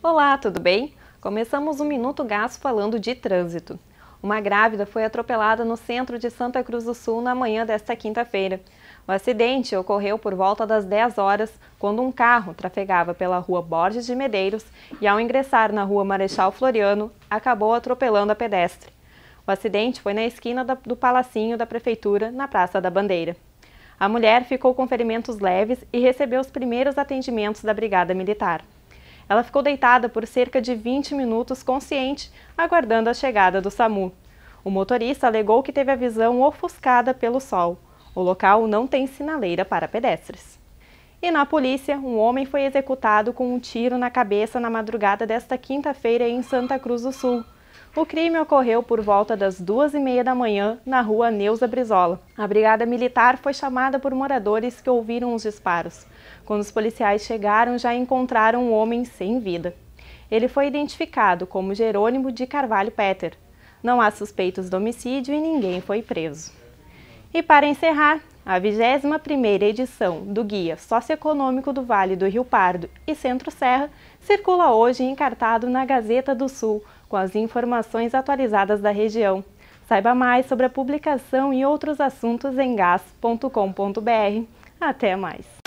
Olá, tudo bem? Começamos o Minuto Gás falando de trânsito. Uma grávida foi atropelada no centro de Santa Cruz do Sul na manhã desta quinta-feira. O acidente ocorreu por volta das 10 horas, quando um carro trafegava pela rua Borges de Medeiros e, ao ingressar na rua Marechal Floriano, acabou atropelando a pedestre. O acidente foi na esquina do Palacinho da Prefeitura, na Praça da Bandeira. A mulher ficou com ferimentos leves e recebeu os primeiros atendimentos da Brigada Militar. Ela ficou deitada por cerca de 20 minutos consciente, aguardando a chegada do SAMU. O motorista alegou que teve a visão ofuscada pelo sol. O local não tem sinaleira para pedestres. E na polícia, um homem foi executado com um tiro na cabeça na madrugada desta quinta-feira em Santa Cruz do Sul. O crime ocorreu por volta das duas e meia da manhã na rua Neuza Brizola. A brigada militar foi chamada por moradores que ouviram os disparos. Quando os policiais chegaram, já encontraram um homem sem vida. Ele foi identificado como Jerônimo de Carvalho Peter. Não há suspeitos de homicídio e ninguém foi preso. E para encerrar, a 21ª edição do Guia Socioeconômico do Vale do Rio Pardo e Centro-Serra circula hoje encartado na Gazeta do Sul, com as informações atualizadas da região. Saiba mais sobre a publicação e outros assuntos em gas.com.br. Até mais!